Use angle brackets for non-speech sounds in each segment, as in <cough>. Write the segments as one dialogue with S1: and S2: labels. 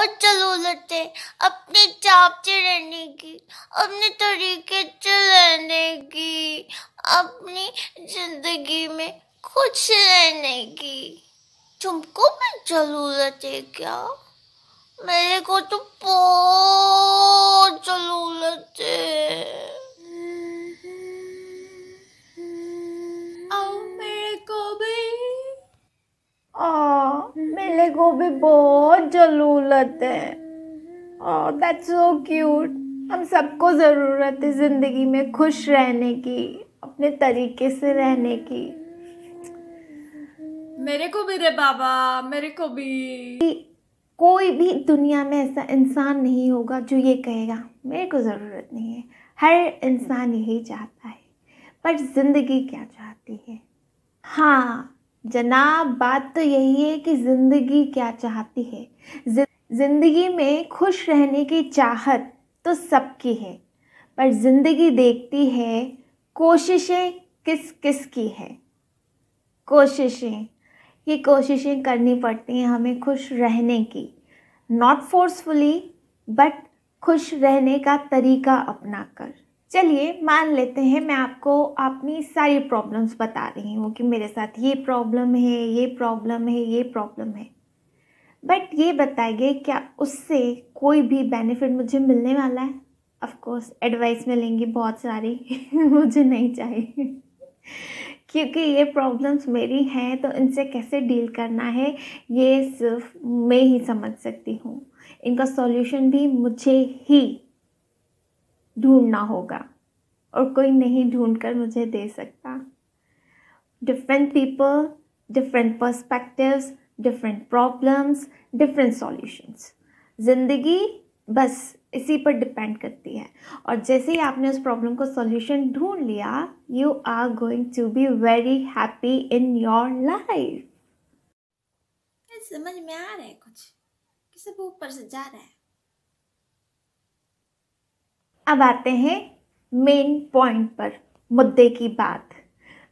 S1: और चलो जलूलतें अपने चाप से रहने की अपने तरीके से रहने की अपनी जिंदगी में खुश रहने की तुमको मैं जलूलतें क्या मेरे को तो बहुत जलूलतें Oh. को भी बहुत जलूलत है ओह दैट्स सो क्यूट हम सबको ज़रूरत है ज़िंदगी में खुश रहने की अपने तरीके से रहने की मेरे को भी रे बाबा मेरे को भी कोई भी दुनिया में ऐसा इंसान नहीं होगा जो ये कहेगा मेरे को ज़रूरत नहीं है हर इंसान यही चाहता है पर ज़िंदगी क्या चाहती है हाँ जनाब बात तो यही है कि ज़िंदगी क्या चाहती है ज़िंदगी में खुश रहने की चाहत तो सबकी है पर ज़िंदगी देखती है कोशिशें किस किस की है कोशिशें ये कोशिशें करनी पड़ती हैं हमें खुश रहने की नॉट फोर्सफुली बट खुश रहने का तरीका अपना कर चलिए मान लेते हैं मैं आपको अपनी सारी प्रॉब्लम्स बता रही हूँ कि मेरे साथ ये प्रॉब्लम है ये प्रॉब्लम है ये प्रॉब्लम है बट ये बताइए क्या उससे कोई भी बेनिफिट मुझे मिलने वाला है ऑफकोर्स एडवाइस मिलेंगी बहुत सारी <laughs> मुझे नहीं चाहिए क्योंकि ये प्रॉब्लम्स मेरी हैं तो इनसे कैसे डील करना है ये सिर्फ मैं ही समझ सकती हूँ इनका सॉल्यूशन भी मुझे ही ढूंढना होगा और कोई नहीं ढूंढ कर मुझे दे सकता different people different perspectives different problems different solutions ज़िंदगी बस इसी पर डिपेंड करती है और जैसे ही आपने उस प्रॉब्लम को सॉल्यूशन ढूंढ लिया you are going to be very happy in your life समझ में आ रहा है कुछ कि सब ऊपर से जा रहा है अब आते हैं मेन पॉइंट पर मुद्दे की बात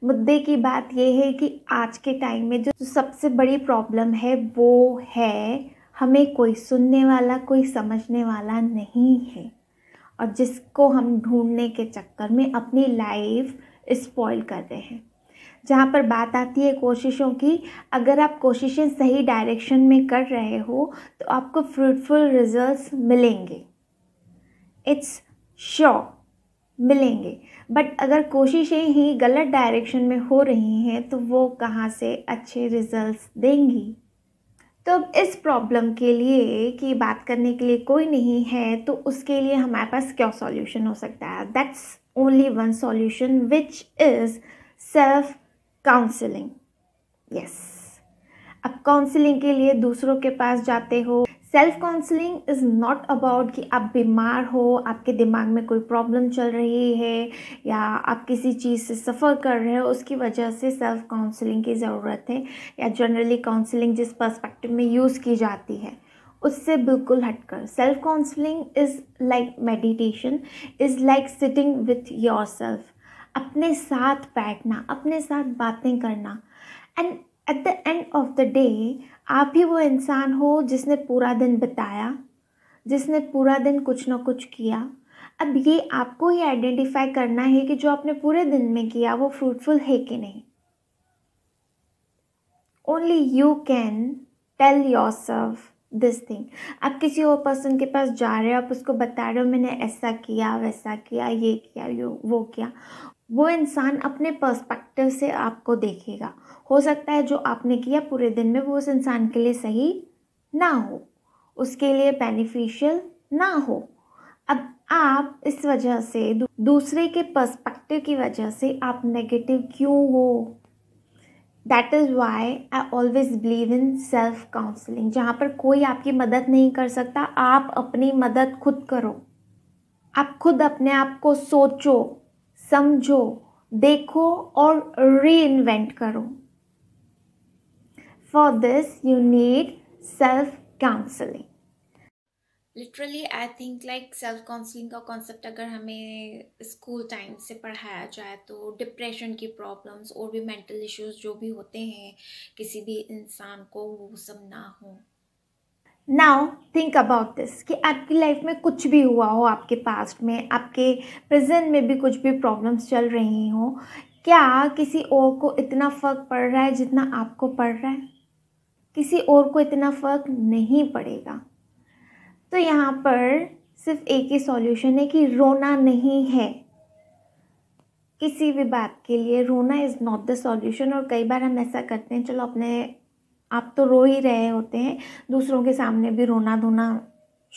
S1: मुद्दे की बात यह है कि आज के टाइम में जो सबसे बड़ी प्रॉब्लम है वो है हमें कोई सुनने वाला कोई समझने वाला नहीं है और जिसको हम ढूंढने के चक्कर में अपनी लाइफ स्पॉइल कर रहे हैं जहाँ पर बात आती है कोशिशों की अगर आप कोशिशें सही डायरेक्शन में कर रहे हो तो आपको फ्रूटफुल रिजल्ट्स मिलेंगे इट्स श्योर मिलेंगे बट अगर कोशिशें ही गलत डायरेक्शन में हो रही हैं तो वो कहाँ से अच्छे रिजल्ट्स देंगी तो अब इस प्रॉब्लम के लिए कि बात करने के लिए कोई नहीं है तो उसके लिए हमारे पास क्या सॉल्यूशन हो सकता है that's only one solution which is self counselling yes अब काउंसलिंग के लिए दूसरों के पास जाते हो self counselling is not about कि आप बीमार हो आपके दिमाग में कोई प्रॉब्लम चल रही है या आप किसी चीज़ से सफ़र कर रहे हो उसकी वजह से सेल्फ काउंसलिंग की ज़रूरत है या जनरली काउंसलिंग जिस पर्सपेक्टिव में यूज़ की जाती है उससे बिल्कुल हटकर self counselling is like meditation is like sitting with yourself अपने साथ बैठना अपने साथ बातें करना and at the end of the day आप ही वो इंसान हो जिसने पूरा दिन बिताया जिसने पूरा दिन कुछ ना कुछ किया अब ये आपको ही आइडेंटिफाई करना है कि जो आपने पूरे दिन में किया वो फ्रूटफुल है कि नहीं only you can tell yourself this thing आप किसी और पर्सन के पास जा रहे हो आप उसको बता रहे हो मैंने ऐसा किया वैसा किया ये किया यो वो किया वो इंसान अपने पर्सपेक्टिव से आपको देखेगा हो सकता है जो आपने किया पूरे दिन में वो उस इंसान के लिए सही ना हो उसके लिए बेनिफिशियल ना हो अब आप इस वजह से दूसरे के पर्सपेक्टिव की वजह से आप नेगेटिव क्यों हो that is why I always believe in self counselling जहाँ पर कोई आपकी मदद नहीं कर सकता आप अपनी मदद खुद करो आप खुद अपने आप को सोचो समझो देखो और री इन्वेंट करो For this, you need self counseling. Literally I think like self counselling का कॉन्सेप्ट अगर हमें स्कूल टाइम से पढ़ाया जाए तो डिप्रेशन की प्रॉब्लम्स और भी मेंटल इश्यूज जो भी होते हैं किसी भी इंसान को वो सब ना हो नाउ थिंक अबाउट दिस कि आपकी लाइफ में कुछ भी हुआ हो आपके पास्ट में आपके प्रेजेंट में भी कुछ भी प्रॉब्लम्स चल रही हो क्या किसी और को इतना फ़र्क पड़ रहा है जितना आपको पड़ रहा है किसी और को इतना फ़र्क नहीं पड़ेगा तो यहाँ पर सिर्फ एक ही सॉल्यूशन है कि रोना नहीं है किसी भी बात के लिए रोना इज़ नॉट द सॉल्यूशन और कई बार हम ऐसा करते हैं चलो अपने आप तो रो ही रहे होते हैं दूसरों के सामने भी रोना धोना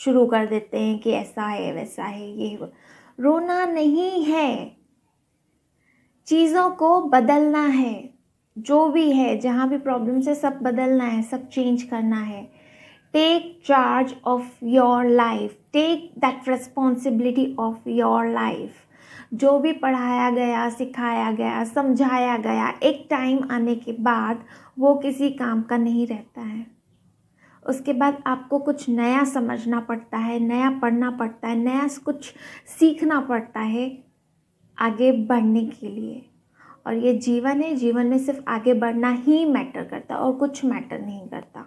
S1: शुरू कर देते हैं कि ऐसा है वैसा है ये रोना नहीं है चीज़ों को बदलना है जो भी है जहाँ भी प्रॉब्लम्स है सब बदलना है सब चेंज करना है take charge of your life take that responsibility of your life जो भी पढ़ाया गया सिखाया गया समझाया गया एक टाइम आने के बाद वो किसी काम का नहीं रहता है उसके बाद आपको कुछ नया समझना पड़ता है नया पढ़ना पड़ता है नया कुछ सीखना पड़ता है आगे बढ़ने के लिए और ये जीवन है जीवन में सिर्फ आगे बढ़ना ही मैटर करता और कुछ मैटर नहीं करता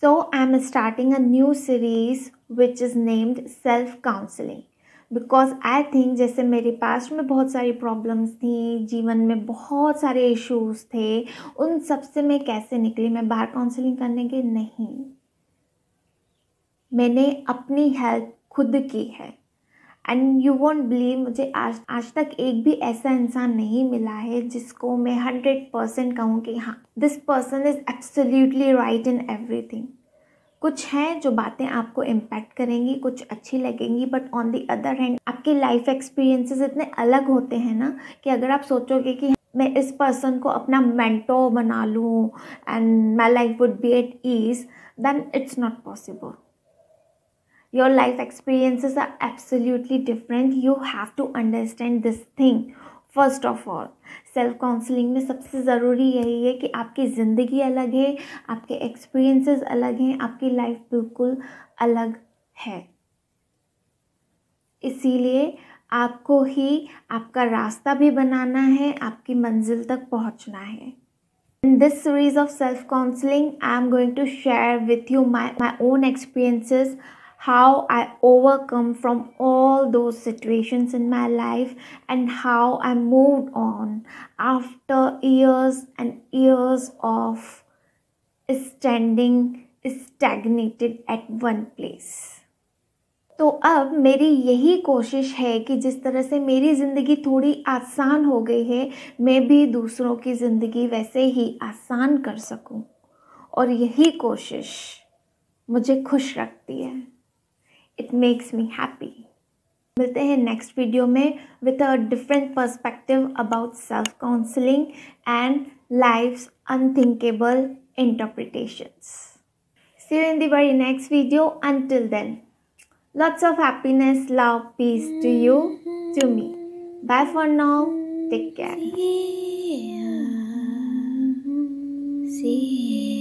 S1: so I am starting a new series which is named self counselling because I think जैसे मेरे पास्ट में बहुत सारी प्रॉब्लम्स थी जीवन में बहुत सारे इश्यूज़ थे उन सब से मैं कैसे निकली मैं बाहर काउंसलिंग करने के नहीं मैंने अपनी हेल्प खुद की है एंड यू वॉन्ट बिलीव मुझे आज आज तक एक भी ऐसा इंसान नहीं मिला है जिसको मैं हंड्रेड परसेंट कहूँ कि हाँ this person is absolutely right in everything कुछ हैं जो बातें आपको इम्पैक्ट करेंगी कुछ अच्छी लगेंगी but on the other hand आपके लाइफ एक्सपीरियंसेस इतने अलग होते हैं ना कि अगर आप सोचोगे कि हाँ, मैं इस पर्सन को अपना मेंटो बना लूँ and my life would be at ease then it's not possible your life experiences are absolutely different you have to understand this thing first of all self counselling में सबसे ज़रूरी यही है कि आपकी ज़िंदगी अलग है आपके एक्सपीरियंसेस अलग हैं आपकी लाइफ बिल्कुल अलग है इसीलिए आपको ही आपका रास्ता भी बनाना है आपकी मंजिल तक पहुंचना है in this series of self counselling I am going to share with you my my own experiences how I overcome from all those situations in my life and how I moved on after years and years of standing stagnated at one place. तो अब मेरी यही कोशिश है कि जिस तरह से मेरी ज़िंदगी थोड़ी आसान हो गई है मैं भी दूसरों की ज़िंदगी वैसे ही आसान कर सकूं और यही कोशिश मुझे खुश रखती है it makes me happy मिलते हैं नेक्स्ट वीडियो में with a different perspective about self counselling and life's unthinkable interpretations. See you in the very next video. Until then, lots of happiness, love, peace to you, to me. Bye for now. Take care. See